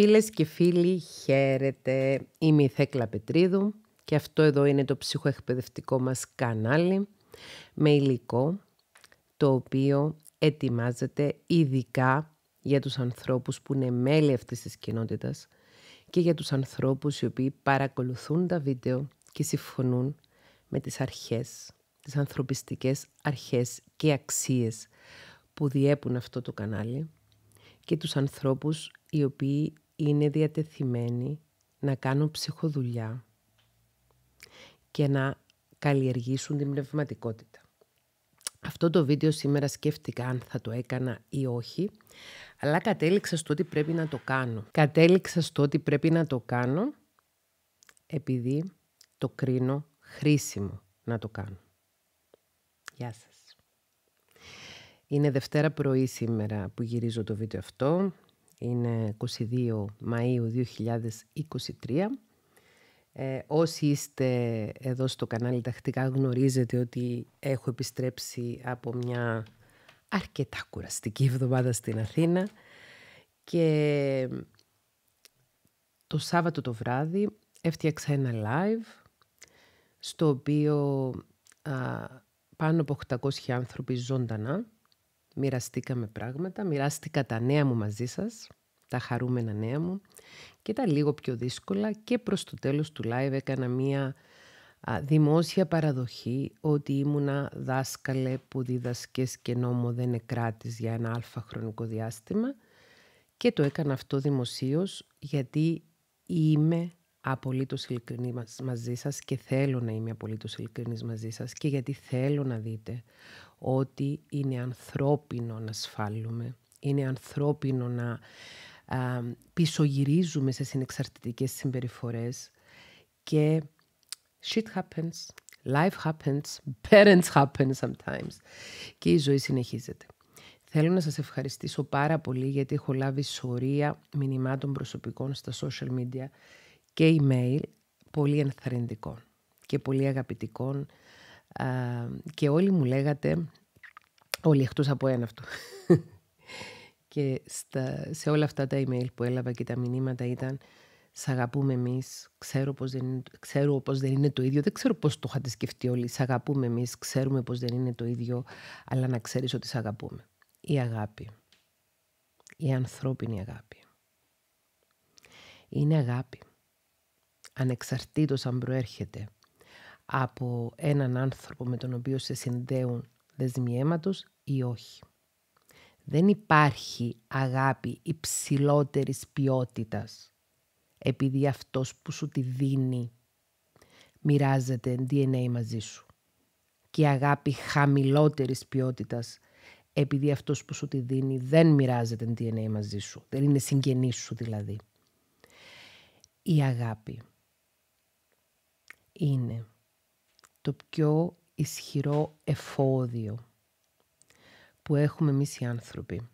Φίλες και φίλοι, χαίρετε. Είμαι η Θέκλα Πετρίδου και αυτό εδώ είναι το ψυχοεκπαιδευτικό μας κανάλι με υλικό το οποίο ετοιμάζεται ειδικά για τους ανθρώπους που είναι μέλη αυτής της κοινότητας και για τους ανθρώπους οι οποίοι παρακολουθούν τα βίντεο και συμφωνούν με τις αρχές, τις ανθρωπιστικές αρχές και αξίες που διέπουν αυτό το κανάλι και τους ανθρώπους οι οποίοι είναι διατεθειμένοι να κάνουν ψυχοδουλειά και να καλλιεργήσουν την πνευματικότητα. Αυτό το βίντεο σήμερα σκέφτηκα αν θα το έκανα ή όχι, αλλά κατέληξα στο ότι πρέπει να το κάνω. Κατέληξα στο ότι πρέπει να το κάνω επειδή το κρίνω χρήσιμο να το κάνω. Γεια σας. Είναι Δευτέρα πρωί σήμερα που γυρίζω το βίντεο αυτό είναι 22 Μαΐου 2023. Ε, όσοι είστε εδώ στο κανάλι τακτικά γνωρίζετε ότι έχω επιστρέψει από μια αρκετά κουραστική εβδομάδα στην Αθήνα και το Σάββατο το βράδυ έφτιαξα ένα live στο οποίο α, πάνω από 800 άνθρωποι ζωντανά Μοιραστήκαμε πράγματα, μοιράστηκα τα νέα μου μαζί σας, τα χαρούμενα νέα μου και τα λίγο πιο δύσκολα και προς το τέλος του live έκανα μία δημόσια παραδοχή ότι ήμουνα δάσκαλε που διδασκές και νόμο δεν εκράτης για ένα αλφα χρονικό διάστημα και το έκανα αυτό δημοσίως γιατί είμαι απολύτως ειλικρινή μαζί σας και θέλω να είμαι απολύτως ειλικρινής μαζί σας και γιατί θέλω να δείτε ότι είναι ανθρώπινο να σφάλουμε, είναι ανθρώπινο να α, πισωγυρίζουμε σε συνεξαρτητικές συμπεριφορές και shit happens, life happens, parents happen sometimes και η ζωή συνεχίζεται. Θέλω να σας ευχαριστήσω πάρα πολύ γιατί έχω λάβει σωρία μηνυμάτων προσωπικών στα social media και email πολύ ενθαρρυντικών και πολύ αγαπητικών και όλοι μου λέγατε, όλοι εκτός από ένα αυτό. και στα, σε όλα αυτά τα email που έλαβα και τα μηνύματα ήταν «Σ' αγαπούμε εμείς, ξέρω πως δεν, είναι, ξέρω πως δεν είναι το ίδιο». Δεν ξέρω πώς το είχατε σκεφτεί όλοι. «Σ' αγαπούμε εμείς, ξέρουμε πως δεν είναι το ίδιο, αλλά να ξέρεις ότι σ' αγαπούμε». Η αγάπη. Η ανθρώπινη αγάπη. Είναι αγάπη. Ανεξαρτήτως αν προέρχεται από έναν άνθρωπο με τον οποίο σε συνδέουν δεσμοί ή όχι. Δεν υπάρχει αγάπη υψηλότερης ποιότητας επειδή αυτός που σου τη δίνει μοιράζεται DNA μαζί σου. Και αγάπη χαμηλότερης ποιότητας επειδή αυτός που σου τη δίνει δεν μοιράζεται DNA μαζί σου. Δεν είναι συγγενής σου δηλαδή. Η αγάπη είναι το πιο ισχυρό εφόδιο που έχουμε εμείς οι άνθρωποι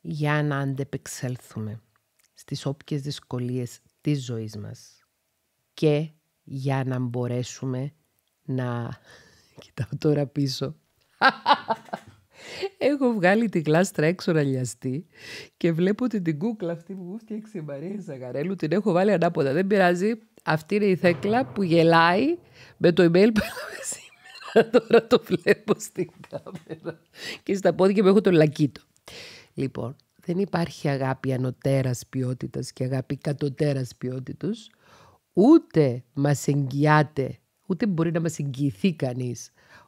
για να αντεπεξέλθουμε στις όποιες δυσκολίες της ζωής μας και για να μπορέσουμε να... Κοιτάω τώρα πίσω. Έχω βγάλει τη γλάστρα έξω να λιαστεί και βλέπω ότι την κούκλα αυτή που μου φτιάξει η Μαρία Ζαγαρέλου την έχω βάλει ανάποδα. Δεν πειράζει, αυτή είναι η Θέκλα που γελάει με το email που έλαβε σήμερα. Τώρα το βλέπω στην κάμερα. Και στα πόδια μου έχω το λακίτο. Λοιπόν, δεν υπάρχει αγάπη ανωτέρας ποιότητας και αγάπη κατωτέρας ποιότητα. Ούτε μας εγγυάται, ούτε μπορεί να μας εγγυηθεί κανείς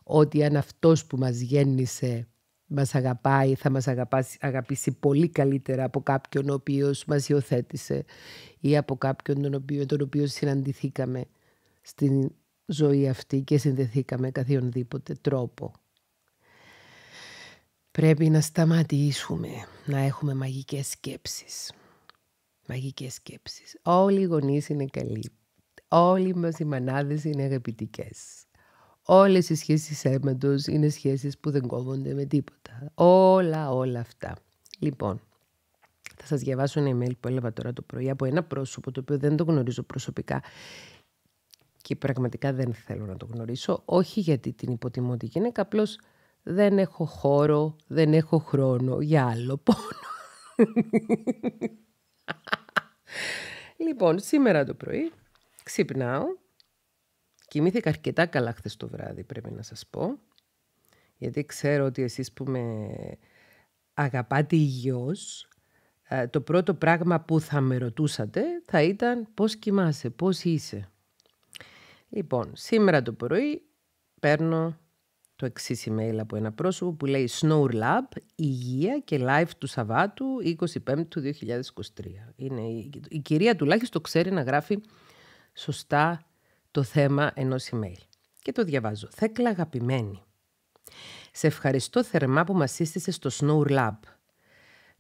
ότι αν αυτός που μας γέννησε μας αγαπάει, θα μας αγαπάσει, αγαπήσει πολύ καλύτερα από κάποιον ο οποίος μας υιοθέτησε ή από κάποιον τον οποίο, τον οποίο συναντηθήκαμε στην ζωή αυτή και συνδεθήκαμε καθιονδήποτε τρόπο. Πρέπει να σταματήσουμε να έχουμε μαγικές σκέψεις. Μαγικές σκέψεις. Όλοι οι γονείς είναι καλοί. Όλοι μας οι μανάδες είναι αγαπητικές. Όλες οι σχέσεις αίματος είναι σχέσεις που δεν κόβονται με τίποτα. Όλα, όλα αυτά. Λοιπόν, θα σας διαβάσω ένα email που έλαβα τώρα το πρωί από ένα πρόσωπο το οποίο δεν το γνωρίζω προσωπικά και πραγματικά δεν θέλω να το γνωρίσω. Όχι γιατί την υποτιμώ τη γυναίκα, απλώς δεν έχω χώρο, δεν έχω χρόνο για άλλο πόνο. λοιπόν, σήμερα το πρωί ξυπνάω Κοιμήθηκα αρκετά καλά χθες το βράδυ, πρέπει να σας πω. Γιατί ξέρω ότι εσείς που με αγαπάτε υγιώς, ε, το πρώτο πράγμα που θα με ρωτούσατε θα ήταν πώς κοιμάσαι, πώς είσαι. Λοιπόν, σήμερα το πρωί παίρνω το εξής email από ένα πρόσωπο που λέει Snow Lab, υγεία και live του Σαββάτου 25 του 2023. Είναι η, η κυρία τουλάχιστον ξέρει να γράφει σωστά το θέμα ενός email. Και το διαβάζω. Θέκλα αγαπημένη. Σε ευχαριστώ θερμά που μας σύστησε στο Snow Lab.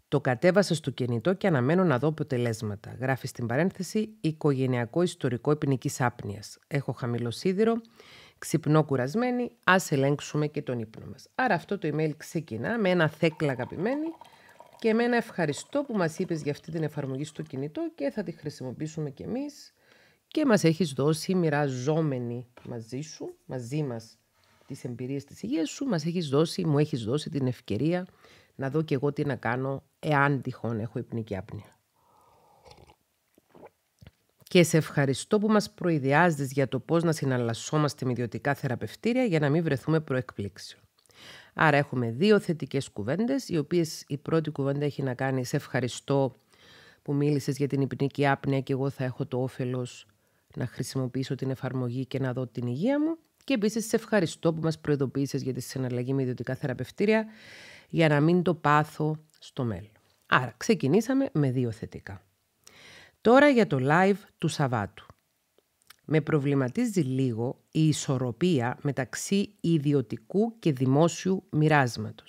Το κατέβασα στο κινητό και αναμένω να δω αποτελέσματα. Γράφει στην παρένθεση «Οικογενειακό ιστορικό ποινικής άπνοιας. Έχω χαμηλό σίδηρο, ξυπνώ κουρασμένη, ας ελέγξουμε και τον ύπνο μας. Άρα αυτό το email ξεκινά με ένα θέκλα αγαπημένη και με ένα ευχαριστώ που μας είπες για αυτή την εφαρμογή στο κινητό και θα τη χρησιμοποιήσουμε κι εμείς και μας έχεις δώσει μοιραζόμενη μαζί σου, μαζί μας τις εμπειρίες της υγείας σου, μας έχεις δώσει, μου έχεις δώσει την ευκαιρία να δω και εγώ τι να κάνω εάν τυχόν έχω υπνική άπνοια. Και σε ευχαριστώ που μας προειδιάζεις για το πώς να συναλλασσόμαστε με ιδιωτικά θεραπευτήρια για να μην βρεθούμε προεκπλήξεων. Άρα έχουμε δύο θετικές κουβέντες, οι οποίες η πρώτη κουβέντα έχει να κάνει «Σε ευχαριστώ που μίλησες για την υπνική άπνοια και εγώ θα έχω το όφελος να χρησιμοποιήσω την εφαρμογή και να δω την υγεία μου. Και επίσης, σε ευχαριστώ που μας προειδοποίησες για τη συναλλαγή με ιδιωτικά θεραπευτήρια για να μην το πάθω στο μέλλον. Άρα, ξεκινήσαμε με δύο θετικά. Τώρα για το live του Σαββάτου. Με προβληματίζει λίγο η ισορροπία μεταξύ ιδιωτικού και δημόσιου μοιράσματος.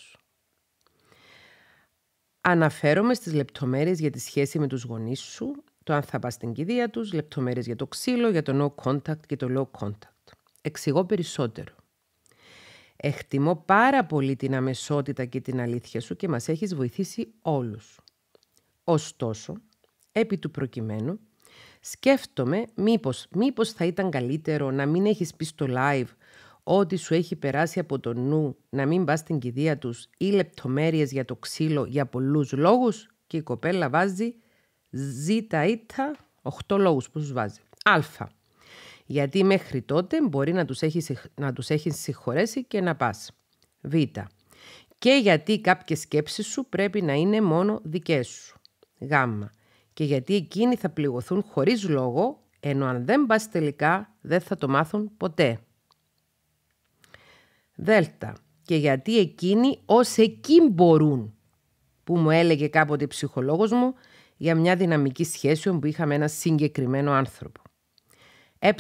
Αναφέρομαι στις λεπτομέρειες για τη σχέση με τους γονείς σου το αν θα πας στην κηδεία τους, λεπτομέρειες για το ξύλο, για το no contact και το low contact. Εξηγώ περισσότερο. Εκτιμώ πάρα πολύ την αμεσότητα και την αλήθεια σου και μας έχεις βοηθήσει όλους. Ωστόσο, επί του προκειμένου, σκέφτομαι μήπως, μήπως θα ήταν καλύτερο να μην έχεις πει στο live ό,τι σου έχει περάσει από το νου, να μην πας στην κηδεία τους ή λεπτομέρειες για το ξύλο για πολλούς λόγους και η κοπέλα βάζει Ζ, τα 8 λόγους που σου βάζει. Α. Γιατί μέχρι τότε μπορεί να τους έχεις, να τους συγχωρέσει και να πας. Β. Και γιατί κάποιες σκέψεις σου πρέπει να είναι μόνο δικές σου. Γ. Και γιατί εκείνοι θα πληγωθούν χωρίς λόγο, ενώ αν δεν πας τελικά δεν θα το μάθουν ποτέ. Δέλτα. Και γιατί εκείνοι ως εκεί μπορούν, που μου έλεγε κάποτε η ψυχολόγος μου, για μια δυναμική σχέση που είχαμε ένα συγκεκριμένο άνθρωπο. Ε.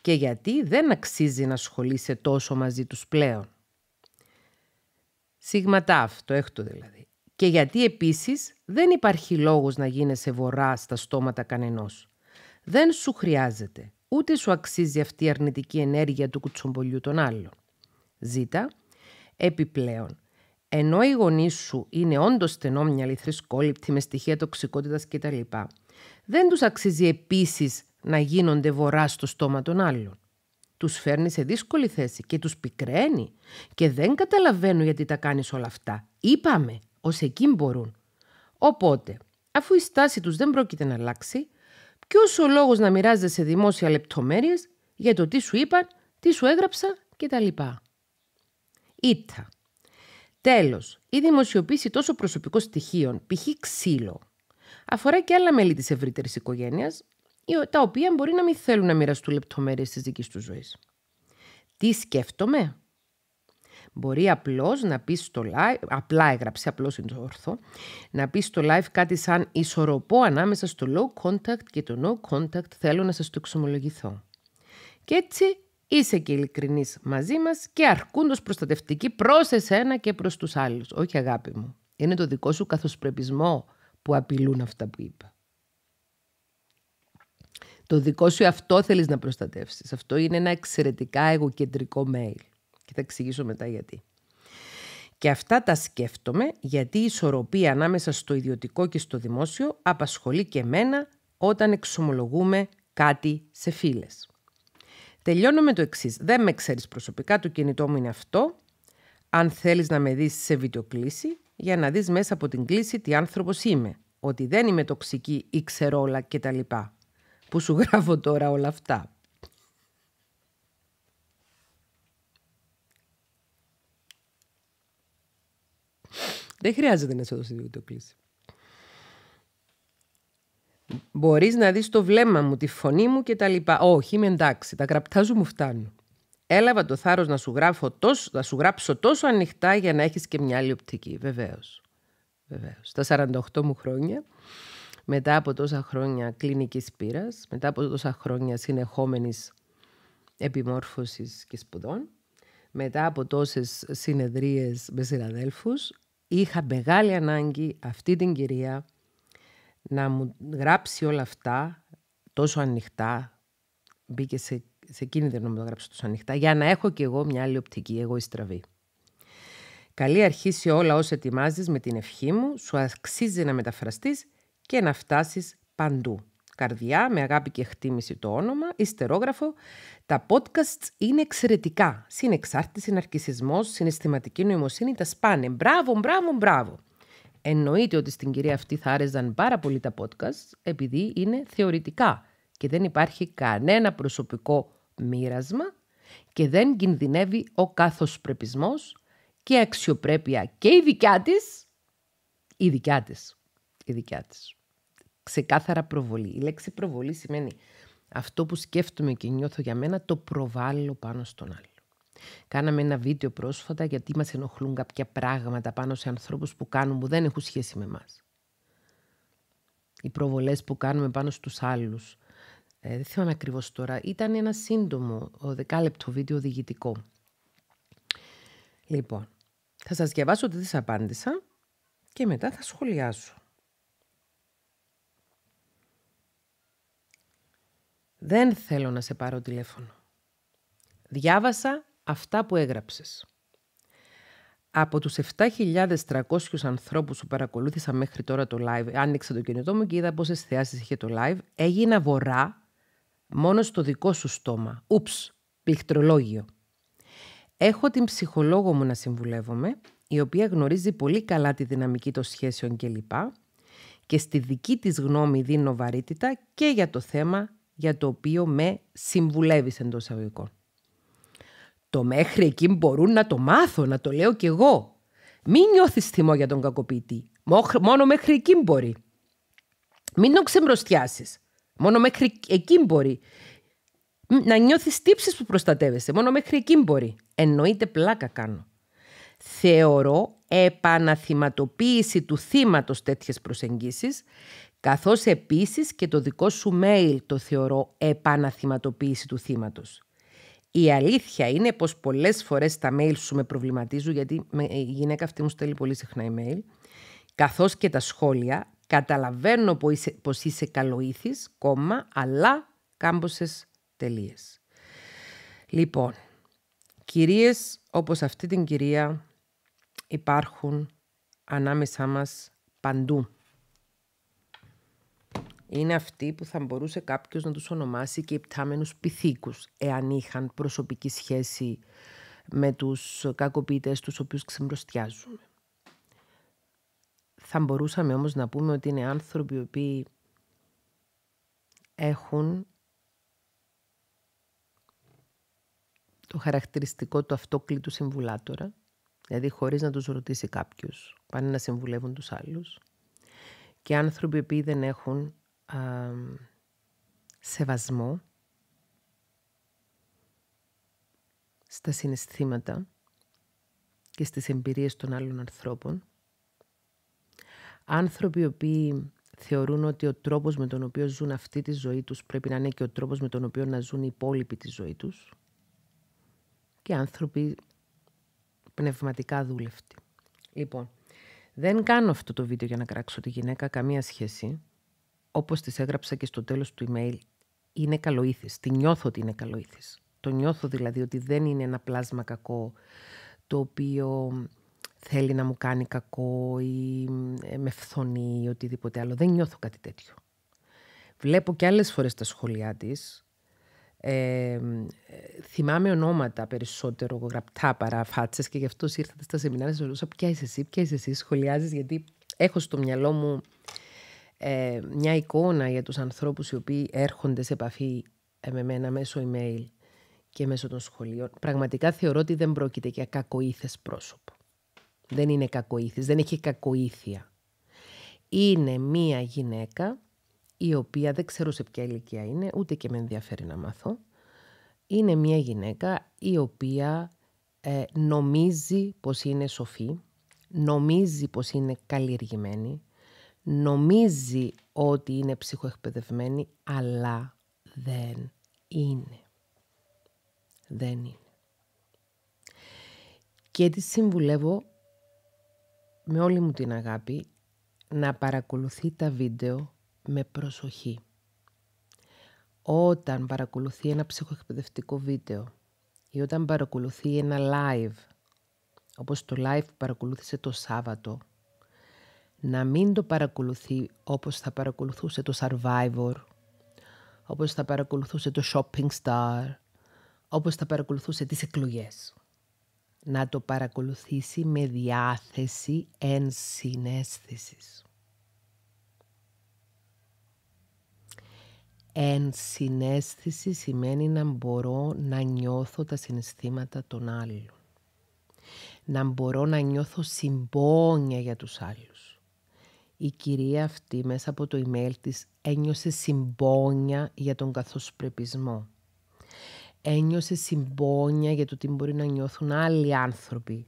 Και γιατί δεν αξίζει να ασχολείσαι τόσο μαζί τους πλέον. Σίγμα τάφ, το έκτο δηλαδή. Και γιατί επίσης δεν υπάρχει λόγος να γίνεσαι βορρά στα στόματα κανενός. Δεν σου χρειάζεται, ούτε σου αξίζει αυτή η αρνητική ενέργεια του κουτσομπολιού των άλλων. Ζήτα, επιπλέον, ενώ οι γονείς σου είναι όντως στενόμυαλοι, θρησκόληπτοι με στοιχεία τοξικότητας κτλ., δεν τους αξίζει επίσης να γίνονται βορρά στο στόμα των άλλων. Τους φέρνει σε δύσκολη θέση και τους πικραίνει και δεν καταλαβαίνουν γιατί τα κάνεις όλα αυτά. Είπαμε, ως εκεί μπορούν. Οπότε, αφού η στάση τους δεν πρόκειται να αλλάξει, ποιος ο λόγος να σε δημόσια λεπτομέρειες για το τι σου είπαν, τι σου έγραψα κτλ. Ήτα. Τέλος, η δημοσιοποίηση τόσο προσωπικών στοιχείων, π.χ. ξύλο, αφορά και άλλα μέλη της ευρύτερης οικογένειας, τα οποία μπορεί να μην θέλουν να μοιραστούν λεπτομέρειες της δικής τους ζωής. Τι σκέφτομαι? Μπορεί απλώς να πει στο live, απλά έγραψε, απλώς είναι το όρθο, να πει στο live κάτι σαν ισορροπώ ανάμεσα στο low contact και το no contact θέλω να σας το εξομολογηθώ. Και έτσι Είσαι και ειλικρινής μαζί μας και αρκούντος προστατευτική προς εσένα και προς τους άλλους. Όχι, αγάπη μου. Είναι το δικό σου καθοσπρεπισμό που απειλούν αυτά που είπα. Το δικό σου αυτό θέλεις να προστατεύσεις. Αυτό είναι ένα εξαιρετικά εγωκεντρικό mail. Και θα εξηγήσω μετά γιατί. Και αυτά τα σκέφτομαι γιατί η ισορροπία ανάμεσα στο ιδιωτικό και στο δημόσιο απασχολεί και εμένα όταν εξομολογούμε κάτι σε φίλες. Τελειώνω με το εξής. Δεν με ξέρεις προσωπικά, το κινητό μου είναι αυτό. Αν θέλεις να με δεις σε βιντεοκλήση, για να δεις μέσα από την κλήση τι άνθρωπος είμαι. Ότι δεν είμαι τοξική ή ξερόλα κτλ. Που σου γράφω τώρα όλα αυτά. Δεν χρειάζεται να σε δώσει βιντεοκλήση. Μπορείς να δεις το βλέμμα μου, τη φωνή μου και τα λοιπά. Όχι, είμαι εντάξει, τα κραπτάζου μου φτάνουν. Έλαβα το θάρρος να σου, γράφω τόσο, να σου γράψω τόσο ανοιχτά για να έχεις και μια άλλη οπτική. Βεβαίως. Βεβαίως. Στα 48 μου χρόνια, μετά από τόσα χρόνια κλινικής πείρας, μετά από τόσα χρόνια συνεχόμενης επιμόρφωσης και σπουδών, μετά από τόσες συνεδρίες με συναδέλφους, είχα μεγάλη ανάγκη αυτή την κυρία να μου γράψει όλα αυτά τόσο ανοιχτά. Μπήκε σε, σε κίνδυνο να μου το γράψει τόσο ανοιχτά, για να έχω κι εγώ μια άλλη οπτική, εγώ η στραβή. Καλή αρχή σε όλα όσα ετοιμάζεις με την ευχή μου, σου αξίζει να μεταφραστείς και να φτάσεις παντού. Καρδιά, με αγάπη και εκτίμηση το όνομα, ιστερόγραφο. Τα podcasts είναι εξαιρετικά. Συνεξάρτηση, συναρκησισμό, συναισθηματική νοημοσύνη τα σπάνε. Μπράβο, μπράβο, μπράβο. Εννοείται ότι στην κυρία αυτή θα άρεζαν πάρα πολύ τα podcast επειδή είναι θεωρητικά και δεν υπάρχει κανένα προσωπικό μοίρασμα και δεν κινδυνεύει ο κάθος πρεπισμός και αξιοπρέπεια και η δικιά της, η δικιά της, η δικιά της. Ξεκάθαρα προβολή. Η λέξη προβολή σημαίνει αυτό που σκέφτομαι και νιώθω για μένα το προβάλλω πάνω στον άλλο. Κάναμε ένα βίντεο πρόσφατα γιατί μας ενοχλούν κάποια πράγματα πάνω σε ανθρώπους που κάνουν που δεν έχουν σχέση με μας. Οι προβολές που κάνουμε πάνω στους άλλους. Ε, δεν θυμάμαι ακριβώς τώρα. Ήταν ένα σύντομο, δεκάλεπτο βίντεο διηγητικό. Λοιπόν, θα σας διαβάσω ότι απάντησα και μετά θα σχολιάσω. Δεν θέλω να σε πάρω τηλέφωνο. Διάβασα αυτά που έγραψες. Από τους 7.300 ανθρώπους που παρακολούθησα μέχρι τώρα το live, άνοιξα το κινητό μου και είδα πόσες θεάσεις είχε το live, έγινα βορρά μόνο στο δικό σου στόμα. Ούψ, πληκτρολόγιο. Έχω την ψυχολόγο μου να συμβουλεύομαι, η οποία γνωρίζει πολύ καλά τη δυναμική των σχέσεων κλπ. Και στη δική της γνώμη δίνω βαρύτητα και για το θέμα για το οποίο με συμβουλεύεις εντός αγωγικών. Το μέχρι εκεί μπορούν να το μάθω, να το λέω κι εγώ. Μην νιώθεις θυμό για τον κακοποιητή. Μόνο μέχρι εκεί μπορεί. Μην τον ξεμπροστιάσεις. Μόνο μέχρι εκεί μπορεί. Να νιώθεις τύψεις που προστατεύεσαι. Μόνο μέχρι εκεί μπορεί. Εννοείται πλάκα κάνω. Θεωρώ επαναθυματοποίηση του θύματος τέτοιες προσεγγίσεις, καθώς επίσης και το δικό σου mail το θεωρώ επαναθυματοποίηση του θύματος. Η αλήθεια είναι πως πολλές φορές τα mail σου με προβληματίζουν γιατί η γυναίκα αυτή μου στέλνει πολύ συχνά email καθώς και τα σχόλια καταλαβαίνω πως είσαι, πως καλοήθης, κόμμα, αλλά κάμποσες τελείες. Λοιπόν, κυρίες όπως αυτή την κυρία υπάρχουν ανάμεσά μας παντού είναι αυτοί που θα μπορούσε κάποιος να τους ονομάσει και υπτάμενους πυθίκους, εάν είχαν προσωπική σχέση με τους κακοποιητές τους οποίους ξεμπροστιάζουν. Θα μπορούσαμε όμως να πούμε ότι είναι άνθρωποι οι οποίοι έχουν το χαρακτηριστικό του αυτόκλητου συμβουλάτορα, δηλαδή χωρίς να τους ρωτήσει κάποιος, πάνε να συμβουλεύουν τους άλλους, και άνθρωποι δεν έχουν σεβασμό στα συναισθήματα και στις εμπειρίες των άλλων ανθρώπων. Άνθρωποι οι οποίοι θεωρούν ότι ο τρόπος με τον οποίο ζουν αυτή τη ζωή τους πρέπει να είναι και ο τρόπος με τον οποίο να ζουν οι υπόλοιποι τη ζωή τους. Και άνθρωποι πνευματικά δούλευτοι. Λοιπόν, δεν κάνω αυτό το βίντεο για να κράξω τη γυναίκα, καμία σχέση όπως τις έγραψα και στο τέλος του email, είναι καλοήθης. Τη νιώθω ότι είναι καλοήθης. Το νιώθω δηλαδή ότι δεν είναι ένα πλάσμα κακό το οποίο θέλει να μου κάνει κακό ή ε, με φθονεί ή οτιδήποτε άλλο. Δεν νιώθω κάτι τέτοιο. Βλέπω και άλλες φορές τα σχόλιά της. Ε, ε, θυμάμαι ονόματα περισσότερο γραπτά παρά φάτσες και γι' αυτό ήρθατε στα σεμινάρια σας ρωτούσα ποια είσαι εσύ, ποια είσαι εσύ, σχολιάζεις γιατί έχω στο μυαλό μου ε, μια εικόνα για τους ανθρώπους οι οποίοι έρχονται σε επαφή ε, με μένα μέσω email και μέσω των σχολείων. Πραγματικά θεωρώ ότι δεν πρόκειται για κακοήθες πρόσωπο. Δεν είναι κακοήθης, δεν έχει κακοήθεια. Είναι μία γυναίκα η οποία δεν ξέρω σε ποια ηλικία είναι, ούτε και με ενδιαφέρει να μάθω. Είναι μία γυναίκα η οποία ε, νομίζει πως είναι σοφή, νομίζει πως είναι καλλιεργημένη, νομίζει ότι είναι ψυχοεκπαιδευμένη, αλλά δεν είναι. Δεν είναι. Και τη συμβουλεύω με όλη μου την αγάπη να παρακολουθεί τα βίντεο με προσοχή. Όταν παρακολουθεί ένα ψυχοεκπαιδευτικό βίντεο ή όταν παρακολουθεί ένα live, όπως το live που παρακολούθησε το Σάββατο να μην το παρακολουθεί όπως θα παρακολουθούσε το Survivor, όπως θα παρακολουθούσε το Shopping Star, όπως θα παρακολουθούσε τις εκλογές. Να το παρακολουθήσει με διάθεση εν Ενσυναίσθηση σημαίνει να μπορώ να νιώθω τα συναισθήματα των άλλων. Να μπορώ να νιώθω συμπόνια για τους άλλους η κυρία αυτή μέσα από το email της ένιωσε συμπόνια για τον καθοσπρεπισμό. Ένιωσε συμπόνια για το τι μπορεί να νιώθουν άλλοι άνθρωποι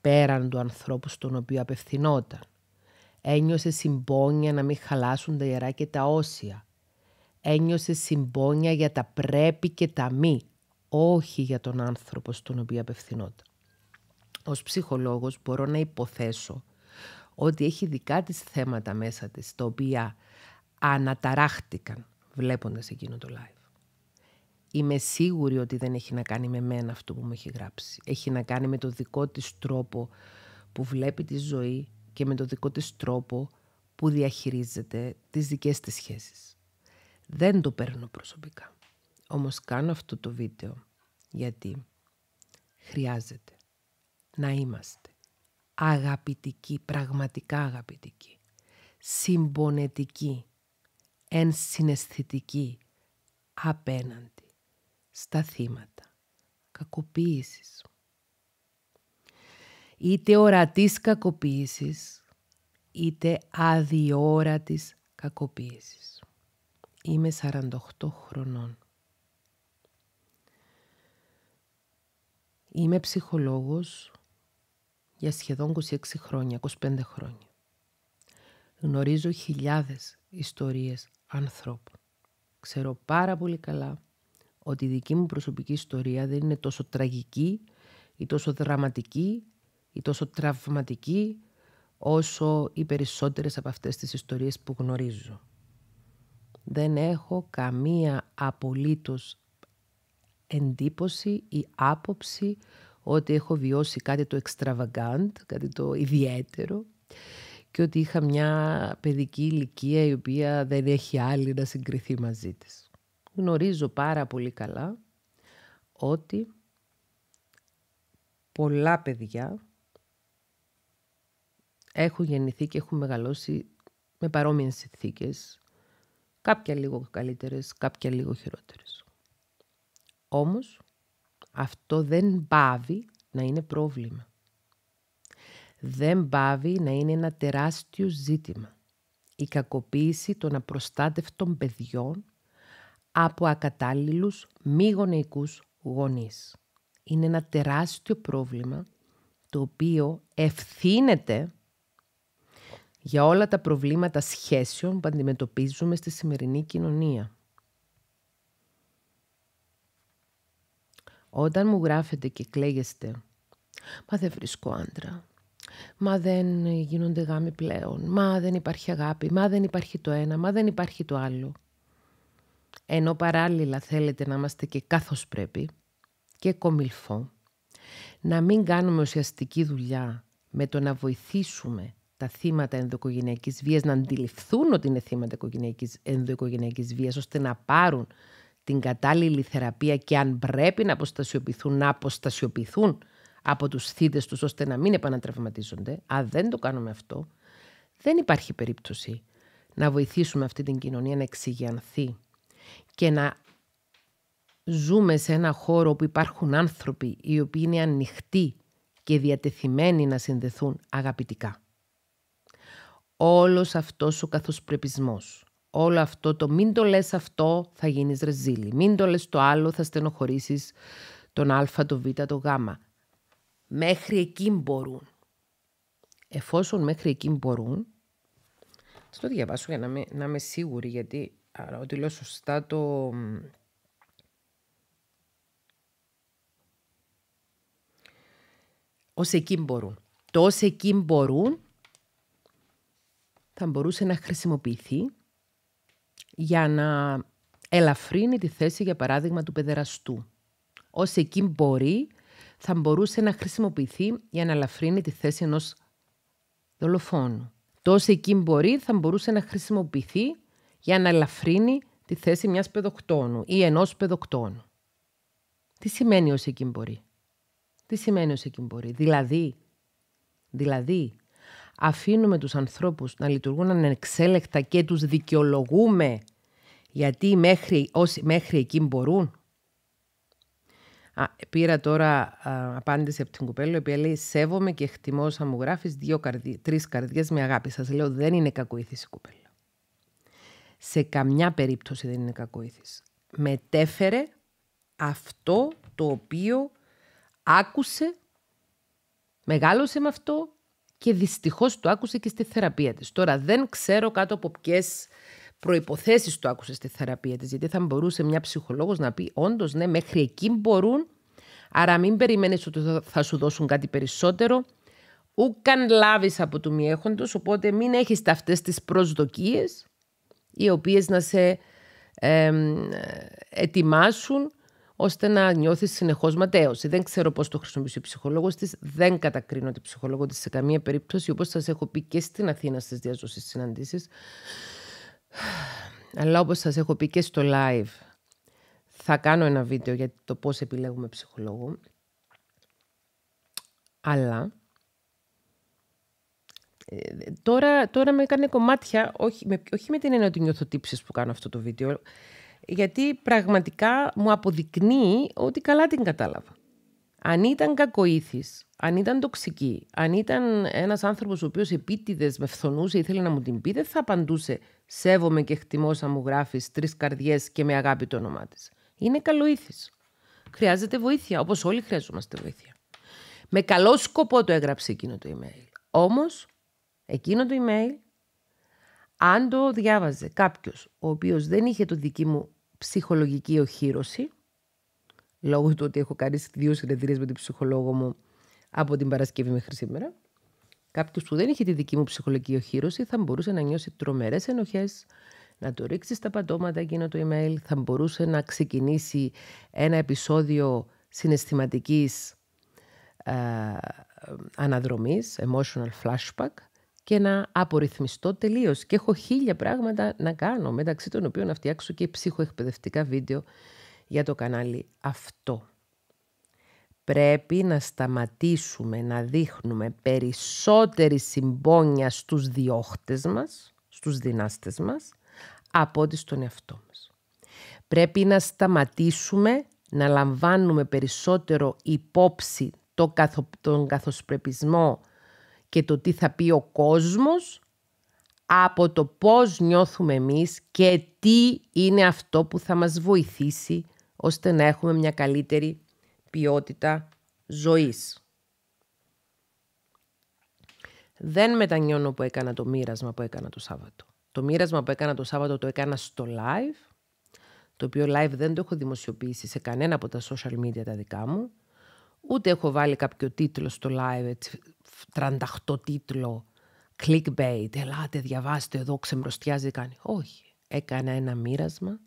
πέραν του ανθρώπου στον οποίο απευθυνόταν. Ένιωσε συμπόνια να μην χαλάσουν τα ιερά και τα όσια. Ένιωσε συμπόνια για τα πρέπει και τα μη, όχι για τον άνθρωπο στον οποίο απευθυνόταν. Ως ψυχολόγος μπορώ να υποθέσω ότι έχει δικά της θέματα μέσα της, τα οποία αναταράχτηκαν βλέποντας εκείνο το live. Είμαι σίγουρη ότι δεν έχει να κάνει με μένα αυτό που μου έχει γράψει. Έχει να κάνει με το δικό της τρόπο που βλέπει τη ζωή και με το δικό της τρόπο που διαχειρίζεται τις δικές της σχέσεις. Δεν το παίρνω προσωπικά. Όμως κάνω αυτό το βίντεο γιατί χρειάζεται να είμαστε αγαπητική, πραγματικά αγαπητική, συμπονετική, ενσυναισθητική απέναντι στα θύματα κακοποίησης. Είτε ορατής κακοποίησης, είτε αδιόρατης κακοποίησης. Είμαι 48 χρονών. Είμαι ψυχολόγος για σχεδόν 26 χρόνια, 25 χρόνια. Γνωρίζω χιλιάδες ιστορίες ανθρώπων. Ξέρω πάρα πολύ καλά ότι η δική μου προσωπική ιστορία δεν είναι τόσο τραγική ή τόσο δραματική ή τόσο τραυματική όσο οι περισσότερες από αυτές τις ιστορίες που γνωρίζω. Δεν έχω καμία απολύτως εντύπωση ή άποψη ότι έχω βιώσει κάτι το extravagant, κάτι το ιδιαίτερο και ότι είχα μια παιδική ηλικία η οποία δεν έχει άλλη να συγκριθεί μαζί της. Γνωρίζω πάρα πολύ καλά ότι πολλά παιδιά έχουν γεννηθεί και έχουν μεγαλώσει με παρόμοιες συνθήκες, κάποια λίγο καλύτερες, κάποια λίγο χειρότερες. Όμως, αυτό δεν πάβει να είναι πρόβλημα. Δεν πάβει να είναι ένα τεράστιο ζήτημα. Η κακοποίηση των απροστάτευτων παιδιών από ακατάλληλους μη γονεϊκούς γονείς. Είναι ένα τεράστιο πρόβλημα το οποίο ευθύνεται για όλα τα προβλήματα σχέσεων που αντιμετωπίζουμε στη σημερινή κοινωνία. Όταν μου γράφετε και κλαίγεστε, μα δεν βρίσκω άντρα, μα δεν γίνονται γάμοι πλέον, μα δεν υπάρχει αγάπη, μα δεν υπάρχει το ένα, μα δεν υπάρχει το άλλο. Ενώ παράλληλα θέλετε να είμαστε και κάθος πρέπει και κομιλφό, να μην κάνουμε ουσιαστική δουλειά με το να βοηθήσουμε τα θύματα ενδοοικογενειακής βίας να αντιληφθούν ότι είναι θύματα ενδοοικογενειακής βίας, ώστε να πάρουν την κατάλληλη θεραπεία και αν πρέπει να αποστασιοποιηθούν, να αποστασιοποιηθούν από τους θύτες τους ώστε να μην επανατραυματίζονται. Αν δεν το κάνουμε αυτό, δεν υπάρχει περίπτωση να βοηθήσουμε αυτή την κοινωνία να εξηγιανθεί και να ζούμε σε ένα χώρο όπου υπάρχουν άνθρωποι οι οποίοι είναι ανοιχτοί και διατεθειμένοι να συνδεθούν αγαπητικά. Όλος αυτός ο καθοσπρεπισμός, όλο αυτό το μην το λες αυτό θα γίνεις ρεζίλη, μην το λες το άλλο θα στενοχωρήσεις τον α, το β, το γ. Μέχρι εκεί μπορούν. Εφόσον μέχρι εκεί μπορούν, θα το διαβάσω για να είμαι, να είμαι σίγουρη γιατί άρα, ότι λέω σωστά το... Ως εκεί μπορούν. Το ως εκεί μπορούν θα μπορούσε να χρησιμοποιηθεί για να ελαφρύνει τη θέση, για παράδειγμα, του παιδεραστού. Ως εκεί μπορεί, θα μπορούσε να χρησιμοποιηθεί για να ελαφρύνει τη θέση ενός δολοφόνου. Το ως εκεί μπορεί θα μπορούσε να χρησιμοποιηθεί για να ελαφρύνει τη θέση μιας παιδοκτόνου ή ενός παιδοκτόνου. Τι σημαίνει ως εκεί μπορεί. Τι σημαίνει ως εκεί μπορεί. Δηλαδή, δηλαδή αφήνουμε τους ανθρώπους να λειτουργούν ανεξέλεκτα και τους δικαιολογούμε γιατί μέχρι, όσοι μέχρι εκεί μπορούν. Α, πήρα τώρα α, απάντηση από την κουπέλα, η οποία λέει «Σέβομαι και εκτιμώ όσα μου γράφεις δύο καρδι... τρεις καρδιές με αγάπη». Σας λέω δεν είναι κακοήθηση η κουπελα Σε καμιά περίπτωση δεν είναι κακοήθηση. Μετέφερε αυτό το οποίο άκουσε, μεγάλωσε με αυτό και δυστυχώς το άκουσε και στη θεραπεία της. Τώρα δεν ξέρω κάτω από ποιες προϋποθέσεις το άκουσε στη θεραπεία της, γιατί θα μπορούσε μια ψυχολόγος να πει όντως ναι μέχρι εκεί μπορούν, άρα μην περιμένεις ότι θα σου δώσουν κάτι περισσότερο, ούκαν λάβεις από του μιέχοντος. οπότε μην έχεις αυτές τις προσδοκίες οι οποίες να σε ετοιμάσουν ώστε να νιώθεις συνεχώς ματέωση. Δεν ξέρω πώς το χρησιμοποιεί ο ψυχολόγος της. Δεν κατακρίνω την ψυχολόγο της σε καμία περίπτωση. Όπως σας έχω πει και στην Αθήνα στις διαζώσεις συναντήσεις. Αλλά όπως σας έχω πει και στο live, θα κάνω ένα βίντεο για το πώς επιλέγουμε ψυχολόγο. Αλλά ε, τώρα, τώρα με έκανε κομμάτια, όχι με, όχι με την έννοια ότι νιώθω που κάνω αυτό το βίντεο, γιατί πραγματικά μου αποδεικνύει ότι καλά την κατάλαβα. Αν ήταν κακοήθης, αν ήταν τοξική, αν ήταν ένας άνθρωπος ο οποίος επίτηδες με φθονούσε, ή ήθελε να μου την πει, δεν θα απαντούσε «Σέβομαι και χτιμώ σαν μου γράφεις τρεις καρδιές και με αγάπη το όνομά της». Είναι καλοήθης. Χρειάζεται βοήθεια, όπως όλοι χρειαζόμαστε βοήθεια. Με καλό σκοπό το έγραψε εκείνο το email. Όμως, εκείνο το email, αν το διάβαζε κάποιος ο οποίος δεν είχε το δική μου ψυχολογική οχύρωση, λόγω του ότι έχω κάνει δύο συνεδρίες με την ψυχολόγο μου από την Παρασκευή μέχρι σήμερα. Κάποιος που δεν είχε τη δική μου ψυχολογική οχύρωση θα μπορούσε να νιώσει τρομερές ενοχές, να το ρίξει στα πατώματα εκείνο το email, θα μπορούσε να ξεκινήσει ένα επεισόδιο συναισθηματικής ε, αναδρομής, emotional flashback, και να απορριθμιστώ τελείως. Και έχω χίλια πράγματα να κάνω, μεταξύ των οποίων να φτιάξω και ψυχοεκπαιδευτικά βίντεο για το κανάλι αυτό. Πρέπει να σταματήσουμε να δείχνουμε περισσότερη συμπόνια στους διώχτες μας, στους δυνάστες μας, από ό,τι στον εαυτό μας. Πρέπει να σταματήσουμε να λαμβάνουμε περισσότερο υπόψη τον καθοσπρεπισμό και το τι θα πει ο κόσμος από το πώς νιώθουμε εμείς και τι είναι αυτό που θα μας βοηθήσει ώστε να έχουμε μια καλύτερη ποιότητα ζωής. Δεν μετανιώνω που έκανα το μοίρασμα που έκανα το Σάββατο. Το μοίρασμα που έκανα το Σάββατο το έκανα στο live, το οποίο live δεν το έχω δημοσιοποιήσει σε κανένα από τα social media τα δικά μου, ούτε έχω βάλει κάποιο τίτλο στο live 38 τίτλο clickbait, ελάτε διαβάστε εδώ ξεμπροστιάζει κάνει. Όχι, έκανα ένα μοίρασμα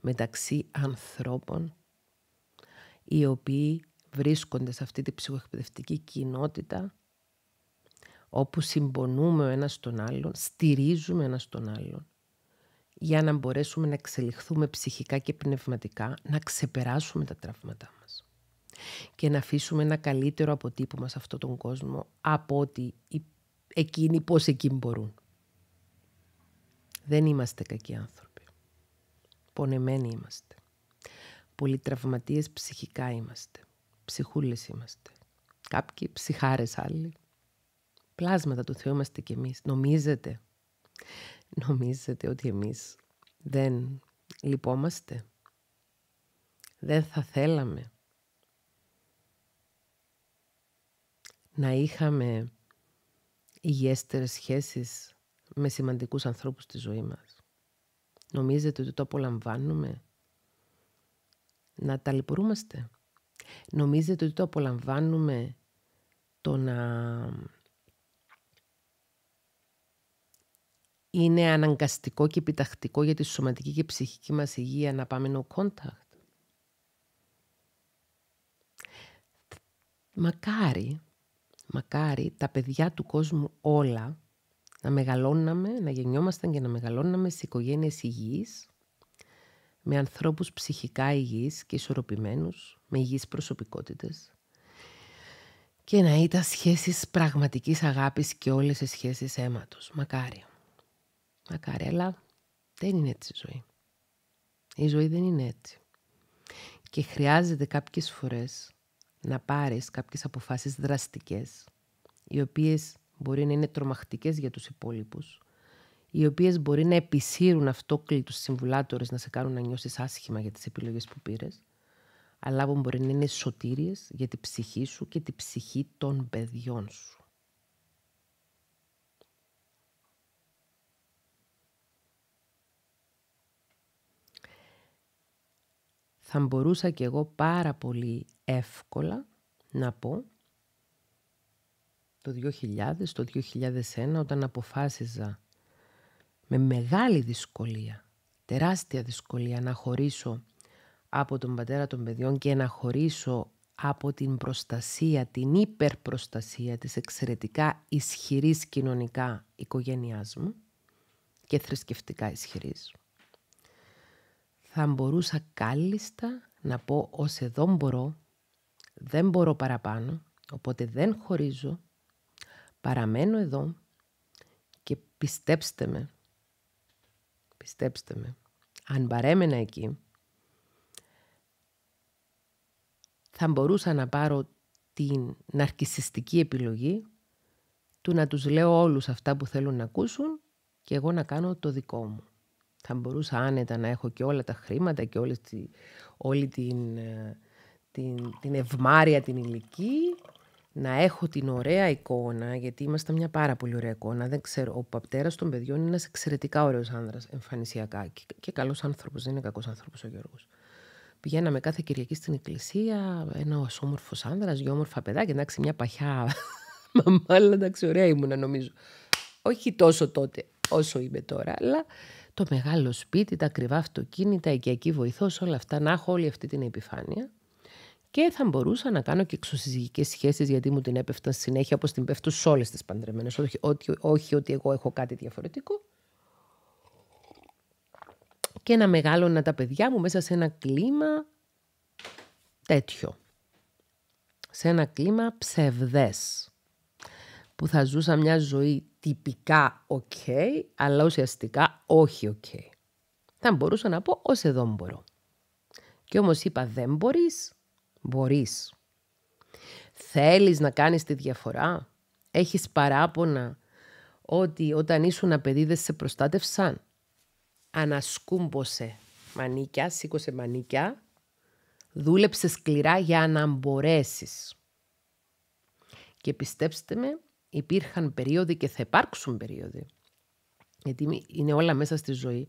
μεταξύ ανθρώπων οι οποίοι βρίσκονται σε αυτή τη ψυχοεκπαιδευτική κοινότητα όπου συμπονούμε ο ένας τον άλλον, στηρίζουμε ένας τον άλλον για να μπορέσουμε να εξελιχθούμε ψυχικά και πνευματικά, να ξεπεράσουμε τα τραύματα και να αφήσουμε ένα καλύτερο αποτύπωμα σε αυτόν τον κόσμο από ότι εκείνοι πώς εκείνοι μπορούν. Δεν είμαστε κακοί άνθρωποι. Πονεμένοι είμαστε. Πολυτραυματίες ψυχικά είμαστε. Ψυχούλες είμαστε. Κάποιοι ψυχάρες άλλοι. Πλάσματα του Θεού είμαστε κι εμείς. Νομίζετε. Νομίζετε ότι εμείς δεν λυπόμαστε. Δεν θα θέλαμε να είχαμε υγιέστερες σχέσεις με σημαντικούς ανθρώπους στη ζωή μας. Νομίζετε ότι το απολαμβάνουμε. Να ταλαιπωρούμαστε. Νομίζετε ότι το απολαμβάνουμε το να είναι αναγκαστικό και επιτακτικό για τη σωματική και ψυχική μας υγεία να πάμε no contact. Μακάρι Μακάρι τα παιδιά του κόσμου όλα να μεγαλώναμε, να γεννιόμασταν και να μεγαλώναμε σε οικογένειες υγιείς, με ανθρώπους ψυχικά υγιείς και ισορροπημένους, με υγιείς προσωπικότητες και να ήταν σχέσεις πραγματικής αγάπης και όλες οι σχέσεις αίματος. Μακάρι. Μακάρι, αλλά δεν είναι έτσι η ζωή. Η ζωή δεν είναι έτσι. Και χρειάζεται κάποιες φορές να πάρεις κάποιες αποφάσεις δραστικές, οι οποίες μπορεί να είναι τρομακτικές για τους υπόλοιπους, οι οποίες μπορεί να επισύρουν αυτόκλητους συμβουλάτορες να σε κάνουν να νιώσεις άσχημα για τις επιλογές που πήρες, αλλά που μπορεί να είναι σωτήριες για τη ψυχή σου και τη ψυχή των παιδιών σου. θα μπορούσα και εγώ πάρα πολύ εύκολα να πω το 2000, το 2001 όταν αποφάσιζα με μεγάλη δυσκολία, τεράστια δυσκολία να χωρίσω από τον πατέρα των παιδιών και να χωρίσω από την προστασία, την υπερπροστασία της εξαιρετικά ισχυρής κοινωνικά οικογένειάς μου και θρησκευτικά ισχυρής θα μπορούσα κάλλιστα να πω ως εδώ μπορώ, δεν μπορώ παραπάνω, οπότε δεν χωρίζω, παραμένω εδώ και πιστέψτε με, πιστέψτε με, αν παρέμενα εκεί, θα μπορούσα να πάρω την ναρκισιστική επιλογή του να τους λέω όλους αυτά που θέλουν να ακούσουν και εγώ να κάνω το δικό μου. Θα μπορούσα άνετα να έχω και όλα τα χρήματα και όλη, όλη την, ε, την, την ευμάρεια την ηλική, να έχω την ωραία εικόνα, γιατί είμαστε μια πάρα πολύ ωραία εικόνα. Δεν ξέρω, ο πατέρας των παιδιών είναι ένας εξαιρετικά ωραίος άνδρας εμφανισιακά και, και καλός άνθρωπος. Δεν είναι κακός άνθρωπος ο Γιώργος. Πηγαίναμε κάθε Κυριακή στην εκκλησία, ένας όμορφος άνδρας, δυο όμορφα παιδάκια, εντάξει, μια παχιά. Μαμάλα, εντάξει, ωραία ήμουνα νομίζω. Όχι τόσο τότε όσο είμαι τώρα, αλλά το μεγάλο σπίτι, τα ακριβά αυτοκίνητα, οικιακή βοηθός, όλα αυτά, να έχω όλη αυτή την επιφάνεια. Και θα μπορούσα να κάνω και εξωσυζυγικές σχέσεις, γιατί μου την έπεφταν συνέχεια όπως την πέφτουν σε όλες τις παντρεμένες. Όχι, όχι ότι εγώ έχω κάτι διαφορετικό. Και να μεγάλωνα τα παιδιά μου μέσα σε ένα κλίμα τέτοιο. Σε ένα κλίμα ψευδές. Που θα ζούσα μια ζωή τυπικά οκ, αλλά ουσιαστικά όχι οκ. Θα μπορούσα να πω ως εδώ μπορώ. Και όμως είπα δεν μπορείς, μπορείς. Θέλεις να κάνεις τη διαφορά. Έχεις παράπονα ότι όταν ήσουν παιδί δεν σε προστάτευσαν. Ανασκούμποσε μανίκια, σήκωσε μανίκια. Δούλεψε σκληρά για να μπορέσεις. Και πιστέψτε με, υπήρχαν περίοδοι και θα υπάρξουν περίοδοι, γιατί είναι όλα μέσα στη ζωή,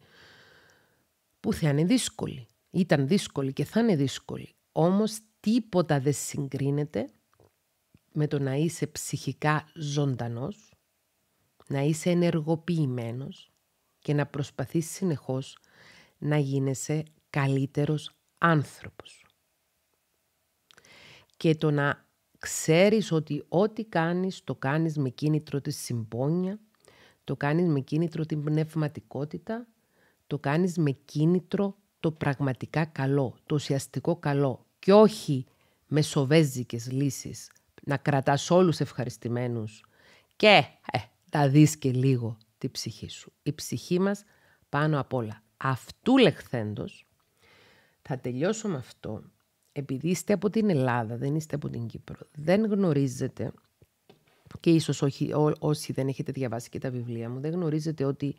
που θα είναι δύσκολοι. Ήταν δύσκολοι και θα είναι δύσκολοι. Όμως τίποτα δεν συγκρίνεται με το να είσαι ψυχικά ζωντανός, να είσαι ενεργοποιημένος και να προσπαθείς συνεχώς να γίνεσαι καλύτερος άνθρωπος. Και το να ξέρεις ότι ό,τι κάνεις το κάνεις με κίνητρο της συμπόνια, το κάνεις με κίνητρο την πνευματικότητα, το κάνεις με κίνητρο το πραγματικά καλό, το ουσιαστικό καλό και όχι με σοβέζικες λύσεις, να κρατάς όλους ευχαριστημένους και ε, τα δεις και λίγο τη ψυχή σου. Η ψυχή μας πάνω απ' όλα. Αυτού λεχθέντος, θα τελειώσω με αυτό, επειδή είστε από την Ελλάδα, δεν είστε από την Κύπρο, δεν γνωρίζετε και ίσως όχι, ό, όσοι δεν έχετε διαβάσει και τα βιβλία μου, δεν γνωρίζετε ότι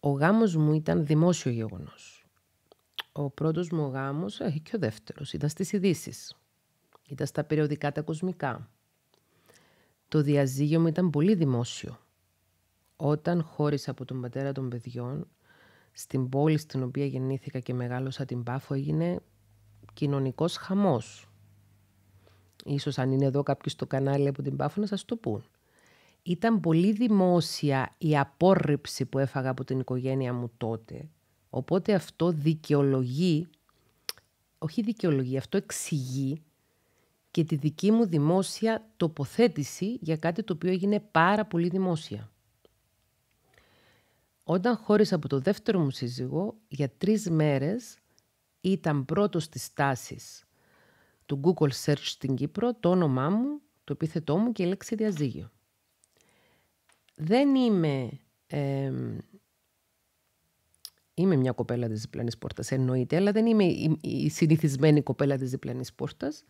ο γάμος μου ήταν δημόσιο γεγονός. Ο πρώτος μου γάμος ε, και ο δεύτερος ήταν στις ειδήσεις. Ήταν στα περιοδικά τα κοσμικά. Το διαζύγιο μου ήταν πολύ δημόσιο. Όταν χώρισα από τον πατέρα των παιδιών, στην πόλη στην οποία γεννήθηκα και μεγάλωσα την Πάφο έγινε κοινωνικός χαμός. Ίσως αν είναι εδώ κάποιοι στο κανάλι από την Πάφο να σας το πούν. Ήταν πολύ δημόσια η απόρριψη που έφαγα από την οικογένεια μου τότε. Οπότε αυτό δικαιολογεί, όχι δικαιολογεί, αυτό εξηγεί και τη δική μου δημόσια τοποθέτηση για κάτι το οποίο έγινε πάρα πολύ δημόσια. Όταν χώρισα από το δεύτερο μου σύζυγο, για τρεις μέρες ήταν πρώτος της τάσης του Google Search στην Κύπρο το όνομά μου, το επίθετό μου και η λέξη διαζύγιο. Δεν είμαι... είμαι μια κοπέλα της διπλανής πόρτας, εννοείται, αλλά δεν είμαι η συνηθισμένη κοπέλα της διπλανής πόρτας.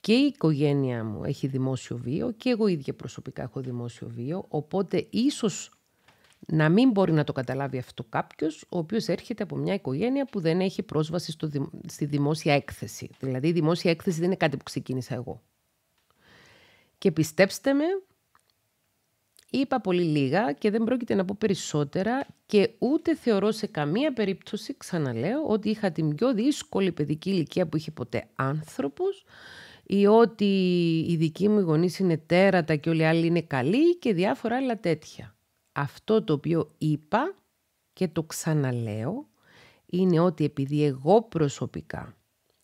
Και η οικογένειά μου έχει δημόσιο βίο και εγώ ίδια προσωπικά έχω δημόσιο βίο, οπότε ίσως να μην μπορεί να το καταλάβει αυτό κάποιος, ο οποίος έρχεται από μια οικογένεια που δεν έχει πρόσβαση στη δημόσια έκθεση. Δηλαδή, η δημόσια έκθεση δεν είναι κάτι που ξεκίνησα εγώ. Και πιστέψτε με, είπα πολύ λίγα και δεν πρόκειται να πω περισσότερα και ούτε θεωρώ σε καμία περίπτωση, ξαναλέω, ότι είχα την πιο δύσκολη παιδική ηλικία που είχε ποτέ άνθρωπος ή ότι οι δικοί μου γονείς είναι τέρατα και όλοι οι άλλοι είναι καλοί και διάφορα άλλα τέτοια αυτό το οποίο είπα και το ξαναλέω είναι ότι επειδή εγώ προσωπικά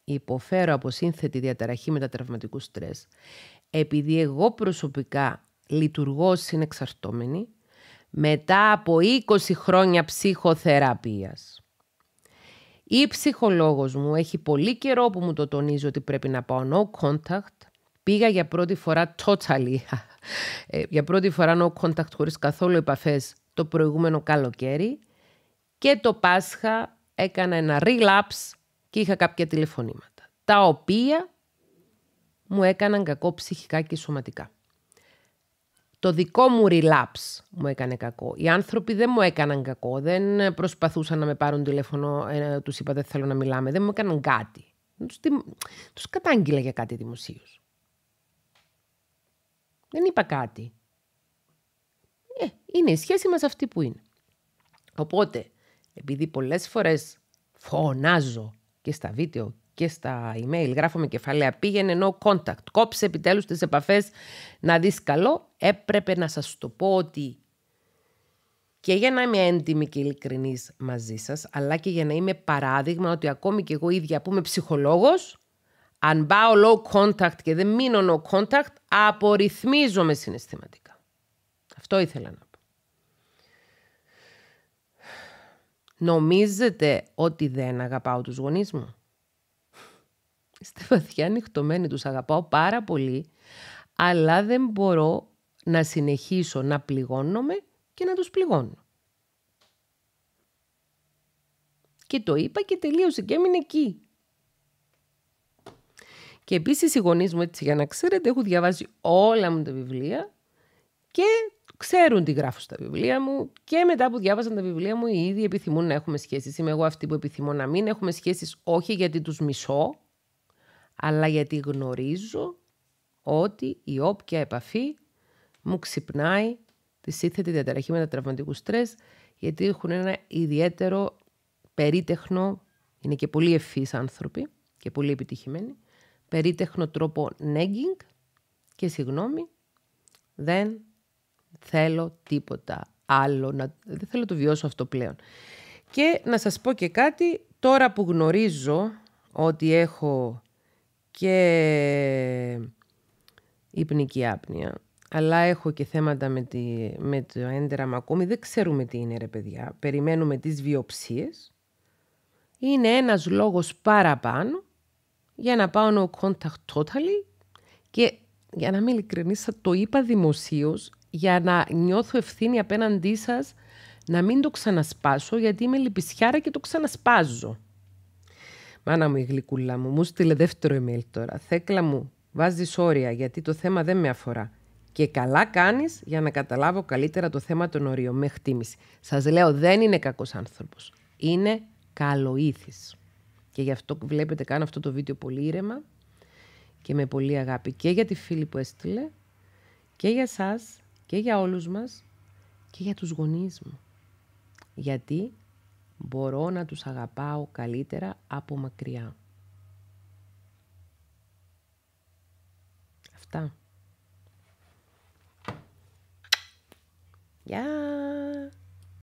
υποφέρω από σύνθετη διαταραχή μετατραυματικού στρες, επειδή εγώ προσωπικά λειτουργώ συνεξαρτώμενη, μετά από 20 χρόνια ψυχοθεραπείας. Η ψυχολόγος μου έχει πολύ καιρό που μου το τονίζει ότι πρέπει να πάω no contact, Πήγα για πρώτη φορά totally, ε, για πρώτη φορά no contact χωρίς καθόλου επαφές το προηγούμενο καλοκαίρι και το Πάσχα έκανα ένα relapse και είχα κάποια τηλεφωνήματα, τα οποία μου έκαναν κακό ψυχικά και σωματικά. Το δικό μου relapse μου έκανε κακό. Οι άνθρωποι δεν μου έκαναν κακό, δεν προσπαθούσαν να με πάρουν τηλέφωνο, ε, τους είπα δεν θέλω να μιλάμε, δεν μου έκαναν κάτι. Τους, τους κατάγγειλα για κάτι δημοσίως. Δεν είπα κάτι. Ε, είναι η σχέση μας αυτή που είναι. Οπότε, επειδή πολλές φορές φωνάζω και στα βίντεο και στα email, γράφω με κεφαλαία, πήγαινε no contact, κόψε επιτέλους τις επαφές να δεις καλό, έπρεπε να σας το πω ότι και για να είμαι έντιμη και ειλικρινής μαζί σας, αλλά και για να είμαι παράδειγμα ότι ακόμη και εγώ ίδια που είμαι ψυχολόγος, αν πάω low contact και δεν μείνω no contact, απορριθμίζομαι συναισθηματικά. Αυτό ήθελα να πω. Νομίζετε ότι δεν αγαπάω τους γονείς μου. Είστε βαθιά ανοιχτωμένοι, τους αγαπάω πάρα πολύ, αλλά δεν μπορώ να συνεχίσω να πληγώνομαι και να τους πληγώνω. Και το είπα και τελείωσε και έμεινε εκεί. Και επίσης οι γονείς μου, έτσι για να ξέρετε, έχουν διαβάσει όλα μου τα βιβλία και ξέρουν τι γράφω στα βιβλία μου. Και μετά που διάβαζαν τα βιβλία μου, οι ίδιοι επιθυμούν να έχουμε σχέσεις. Είμαι εγώ αυτή που επιθυμώ να μην έχουμε σχέσεις, όχι γιατί τους μισώ, αλλά γιατί γνωρίζω ότι η όποια επαφή μου ξυπνάει της σύνθετη διαταραχή με τα τραυματικούς στρες, γιατί έχουν ένα ιδιαίτερο περίτεχνο, είναι και πολύ ευφύς άνθρωποι και πολύ επιτυχημένοι, περίτεχνο τρόπο nagging και συγγνώμη, δεν θέλω τίποτα άλλο, να... δεν θέλω το βιώσω αυτό πλέον. Και να σας πω και κάτι, τώρα που γνωρίζω ότι έχω και υπνική άπνοια, αλλά έχω και θέματα με, τη, με το έντεραμα ακόμη. Δεν ξέρουμε τι είναι ρε παιδιά. Περιμένουμε τις βιοψίες. Είναι ένας λόγος παραπάνω για να πάω no contact totally και για να είμαι ειλικρινής, θα το είπα δημοσίως για να νιώθω ευθύνη απέναντί σας να μην το ξανασπάσω γιατί είμαι λυπησιάρα και το ξανασπάζω. Μάνα μου η γλυκούλα μου, μου στείλε δεύτερο email τώρα. Θέκλα μου, βάζεις όρια γιατί το θέμα δεν με αφορά. Και καλά κάνεις για να καταλάβω καλύτερα το θέμα των ορίων με χτίμηση. Σας λέω δεν είναι κακός άνθρωπος. Είναι καλοήθης. Και γι' αυτό που βλέπετε κάνω αυτό το βίντεο πολύ ήρεμα και με πολύ αγάπη και για τη φίλη που έστειλε και για σας και για όλους μας και για τους γονείς μου. Γιατί μπορώ να τους αγαπάω καλύτερα από μακριά. Αυτά. Γεια!